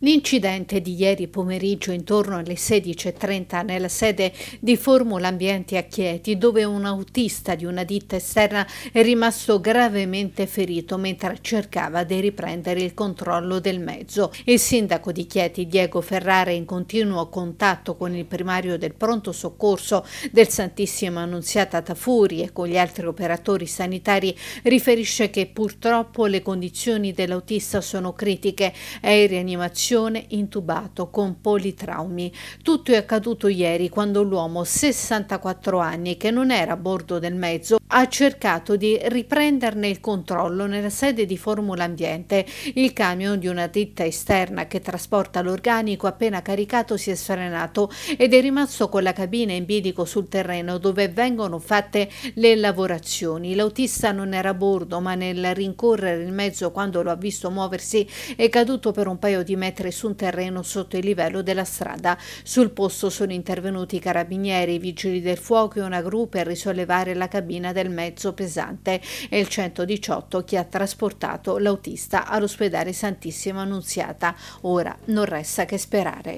L'incidente di ieri pomeriggio intorno alle 16.30 nella sede di Formula Ambiente a Chieti, dove un autista di una ditta esterna è rimasto gravemente ferito mentre cercava di riprendere il controllo del mezzo. Il sindaco di Chieti, Diego Ferrara, in continuo contatto con il primario del pronto soccorso del Santissima Annunziata Tafuri e con gli altri operatori sanitari, riferisce che purtroppo le condizioni dell'autista sono critiche. È in rianimazione Ciccione intubato con politraumi. Tutto è accaduto ieri quando l'uomo, 64 anni, che non era a bordo del mezzo, ha cercato di riprenderne il controllo nella sede di Formula Ambiente. Il camion di una ditta esterna che trasporta l'organico appena caricato si è sfrenato ed è rimasto con la cabina in bilico sul terreno dove vengono fatte le lavorazioni. L'autista non era a bordo ma nel rincorrere il mezzo quando lo ha visto muoversi è caduto per un paio di metri metri su un terreno sotto il livello della strada. Sul posto sono intervenuti i carabinieri, i vigili del fuoco e una gru per risollevare la cabina del mezzo pesante e il 118 che ha trasportato l'autista all'ospedale Santissima Annunziata. Ora non resta che sperare.